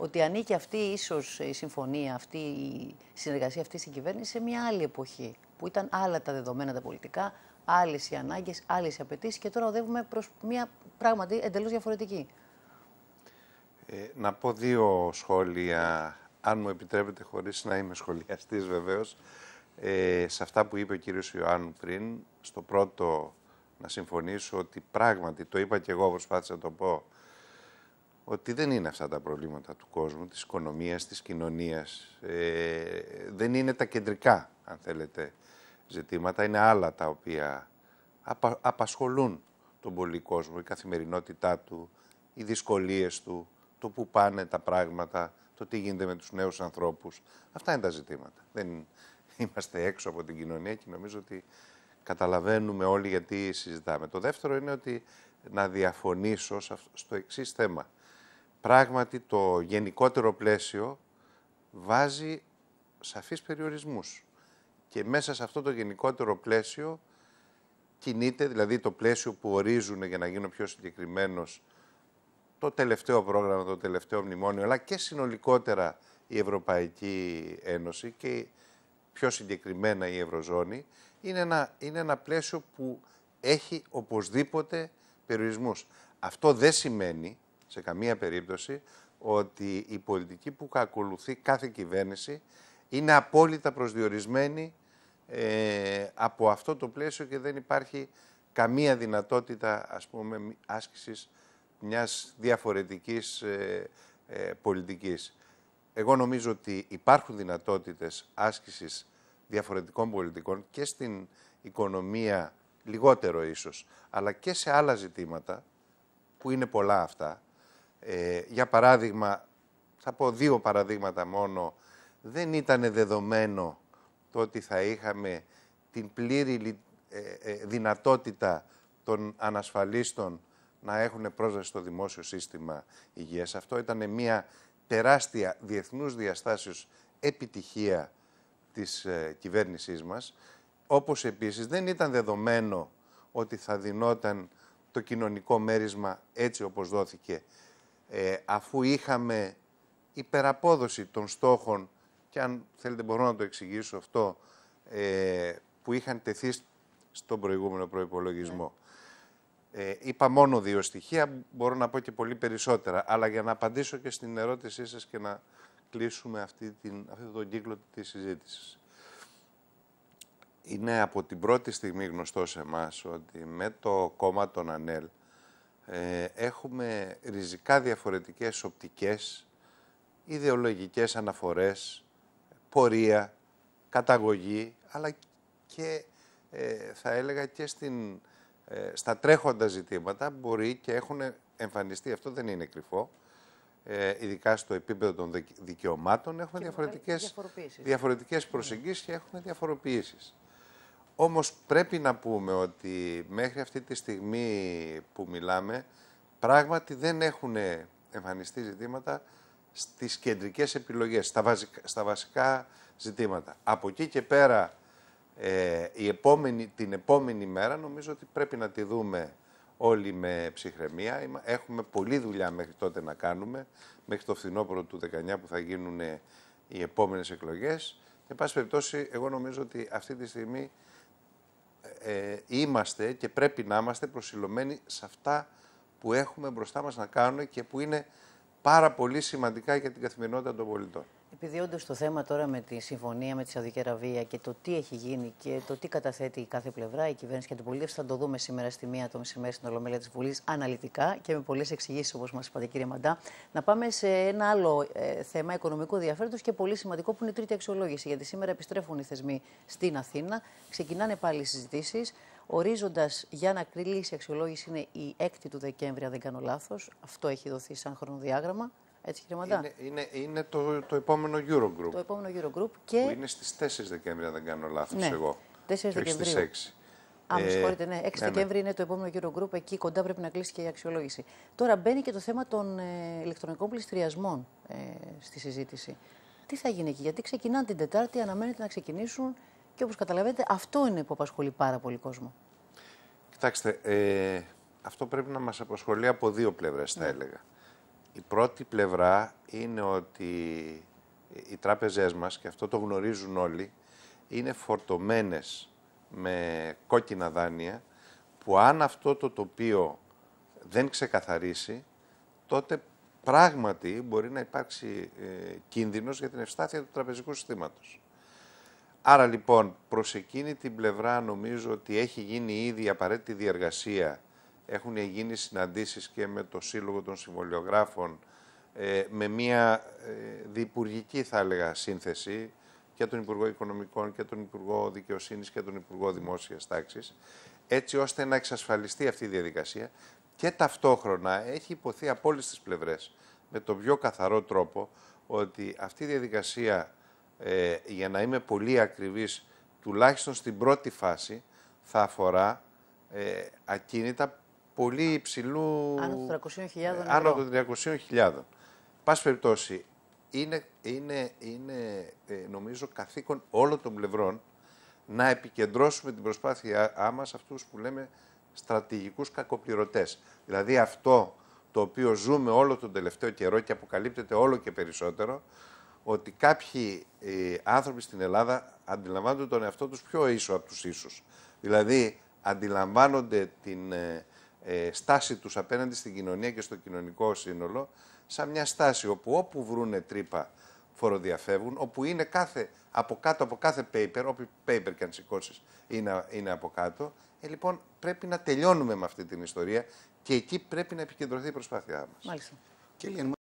ότι ανήκει αυτή ίσως η συμφωνία, αυτή η συνεργασία αυτή στην κυβέρνηση σε μια άλλη εποχή που ήταν άλλα τα δεδομένα τα πολιτικά, άλλες οι ανάγκες, άλλες οι απαιτήσεις και τώρα οδεύουμε προς μια πράγματι εντελώς διαφορετική. Ε, να πω δύο σχόλια, αν μου επιτρέπετε, χωρίς να είμαι σχολιαστής βεβαίως, ε, σε αυτά που είπε ο κύριος Ιωάννου πριν. Στο πρώτο, να συμφωνήσω ότι πράγματι το είπα και εγώ, προσπάθησα να το πω ότι δεν είναι αυτά τα προβλήματα του κόσμου, της οικονομίας, της κοινωνίας. Ε, δεν είναι τα κεντρικά, αν θέλετε, ζητήματα. Είναι άλλα τα οποία απασχολούν τον πολύ κόσμο, η καθημερινότητά του, οι δυσκολίες του, το που πάνε τα πράγματα, το τι γίνεται με τους νέους ανθρώπους. Αυτά είναι τα ζητήματα. Δεν είμαστε έξω από την κοινωνία και νομίζω ότι καταλαβαίνουμε όλοι γιατί συζητάμε. Το δεύτερο είναι ότι να διαφωνήσω στο εξής θέμα πράγματι το γενικότερο πλαίσιο βάζει σαφείς περιορισμούς. Και μέσα σε αυτό το γενικότερο πλαίσιο κινείται, δηλαδή το πλαίσιο που ορίζουν για να γίνω πιο συγκεκριμένος το τελευταίο πρόγραμμα, το τελευταίο μνημόνιο, αλλά και συνολικότερα η Ευρωπαϊκή Ένωση και πιο συγκεκριμένα η Ευρωζώνη, είναι ένα, είναι πλαίσιο που έχει οπωσδήποτε περιορισμούς. Αυτό δεν σημαίνει σε καμία περίπτωση ότι η πολιτική που ακολουθεί κάθε κυβέρνηση είναι απόλυτα προσδιορισμένη ε, από αυτό το πλαίσιο και δεν υπάρχει καμία δυνατότητα ας πούμε άσκησης μιας διαφορετικής ε, ε, πολιτικής. Εγώ νομίζω ότι υπάρχουν δυνατότητες άσκησης διαφορετικών πολιτικών και στην οικονομία λιγότερο ίσως, αλλά και σε άλλα ζητήματα που είναι πολλά αυτά ε, για παράδειγμα, θα πω δύο παραδείγματα μόνο, δεν ήταν δεδομένο το ότι θα είχαμε την πλήρη ε, ε, δυνατότητα των ανασφαλίστων να έχουν πρόσβαση στο δημόσιο σύστημα υγείας. Αυτό ήταν μια τεράστια διεθνούς διαστάσεως επιτυχία της ε, κυβέρνησής μας, όπως επίσης δεν ήταν δεδομένο ότι θα δινόταν το κοινωνικό μέρισμα έτσι όπως δόθηκε ε, αφού είχαμε υπεραπόδοση των στόχων και αν θέλετε μπορώ να το εξηγήσω αυτό, ε, που είχαν τεθεί στον προηγούμενο προϋπολογισμό. Ναι. Ε, είπα μόνο δύο στοιχεία, μπορώ να πω και πολύ περισσότερα, αλλά για να απαντήσω και στην ερώτησή σας και να κλείσουμε αυτή την, αυτόν τον κύκλο της συζήτησης. Είναι από την πρώτη στιγμή γνωστό σε εμάς ότι με το κόμμα των ΑΝΕΛ ε, έχουμε ριζικά διαφορετικές οπτικές, ιδεολογικές αναφορές, πορεία, καταγωγή, αλλά και ε, θα έλεγα και στην, ε, στα τρέχοντα ζητήματα μπορεί και έχουν εμφανιστεί, αυτό δεν είναι κρυφό, ε, ειδικά στο επίπεδο των δικαιωμάτων, έχουμε διαφορετικές, διαφορετικές προσεγγίσεις και έχουμε διαφοροποιήσεις. Όμως πρέπει να πούμε ότι μέχρι αυτή τη στιγμή που μιλάμε, πράγματι δεν έχουν εμφανιστεί ζητήματα στις κεντρικές επιλογές, στα, βασικά, ζητήματα. Από εκεί και πέρα, ε, η επόμενη, την επόμενη μέρα νομίζω ότι πρέπει να τη δούμε όλοι με ψυχραιμία. Έχουμε πολλή δουλειά μέχρι τότε να κάνουμε, μέχρι το φθινόπωρο του 19 που θα γίνουν οι επόμενες εκλογές. Εν πάση περιπτώσει, εγώ νομίζω ότι αυτή τη στιγμή ε, είμαστε και πρέπει να είμαστε προσιλωμένοι σε αυτά που έχουμε μπροστά μας να κάνουμε και που είναι πάρα πολύ σημαντικά για την καθημερινότητα των πολιτών. Επειδή όντως το θέμα τώρα με τη συμφωνία με τη Σαουδική Αραβία και το τι έχει γίνει και το τι καταθέτει κάθε πλευρά, η κυβέρνηση και την αντιπολίτευση, θα το δούμε σήμερα στη μία το μεσημέρι στην Ολομέλεια της Βουλής αναλυτικά και με πολλές εξηγήσεις, όπως μας είπατε, κύριε Μαντά. Να πάμε σε ένα άλλο ε, θέμα οικονομικού ενδιαφέροντος και πολύ σημαντικό που είναι η τρίτη αξιολόγηση. Γιατί σήμερα επιστρέφουν οι θεσμοί στην Αθήνα, ξεκινάνε πάλι οι συζητήσεις. Ορίζοντας για να κρυλήσει η αξιολόγηση είναι η 6η του Δεκέμβρη, αν δεν κάνω λάθος. Αυτό έχει δοθεί σαν χρονοδιάγραμμα. Έτσι, χρήματα. Είναι, είναι, είναι το, το επόμενο Eurogroup. Το επόμενο Eurogroup και. Που είναι στις 4 Δεκέμβρη, αν δεν κάνω λάθος ναι. εγώ. 4 Δεκεμβρίου. Και 6. με ε, ναι. 6 ναι, ναι, Δεκέμβρη είναι το επόμενο Eurogroup, εκεί κοντά πρέπει να κλείσει και η αξιολόγηση. Τώρα μπαίνει και το θέμα των ε, ηλεκτρονικών πληστριασμών ε, στη συζήτηση. Τι θα γίνει εκεί, γιατί ξεκινάνε την Τετάρτη, αναμένεται να ξεκινήσουν και όπως καταλαβαίνετε, αυτό είναι που απασχολεί πάρα πολύ κόσμο. Κοιτάξτε, ε, αυτό πρέπει να μας απασχολεί από δύο πλευρές, θα ναι. έλεγα. Η πρώτη πλευρά είναι ότι οι τράπεζές μας, και αυτό το γνωρίζουν όλοι, είναι φορτωμένες με κόκκινα δάνεια, που αν αυτό το τοπίο δεν ξεκαθαρίσει, τότε πράγματι μπορεί να υπάρξει ε, κίνδυνος για την ευστάθεια του τραπεζικού συστήματος. Άρα λοιπόν προς εκείνη την πλευρά νομίζω ότι έχει γίνει ήδη η απαραίτητη διεργασία έχουν γίνει συναντήσεις και με το Σύλλογο των Συμβολιογράφων ε, με μια ε, διπουργική θα έλεγα σύνθεση και τον Υπουργό Οικονομικών και τον Υπουργό Δικαιοσύνης και τον Υπουργό Δημόσιας Τάξης έτσι ώστε να εξασφαλιστεί αυτή η διαδικασία και ταυτόχρονα έχει υποθεί από όλες τις πλευρές με τον πιο καθαρό τρόπο ότι αυτή η διαδικασία ε, για να είμαι πολύ ακριβής τουλάχιστον στην πρώτη φάση θα αφορά ε, ακίνητα πολύ υψηλού. Άνω των 300.000. Ε, άνω των Πάση περιπτώσει, είναι, είναι, είναι ε, νομίζω καθήκον όλων των πλευρών να επικεντρώσουμε την προσπάθειά μας αυτούς που λέμε στρατηγικούς κακοπληρωτές. Δηλαδή αυτό το οποίο ζούμε όλο τον τελευταίο καιρό και αποκαλύπτεται όλο και περισσότερο, ότι κάποιοι ε, άνθρωποι στην Ελλάδα αντιλαμβάνονται τον εαυτό τους πιο ίσο από τους ίσους. Δηλαδή αντιλαμβάνονται την, ε, στάση τους απέναντι στην κοινωνία και στο κοινωνικό σύνολο σαν μια στάση όπου όπου βρούνε τρύπα φοροδιαφεύγουν, όπου είναι κάθε, από κάτω από κάθε paper, όποιο paper και αν σηκώσεις είναι, είναι από κάτω. Ε, λοιπόν, πρέπει να τελειώνουμε με αυτή την ιστορία και εκεί πρέπει να επικεντρωθεί η προσπάθειά μας. Μάλιστα.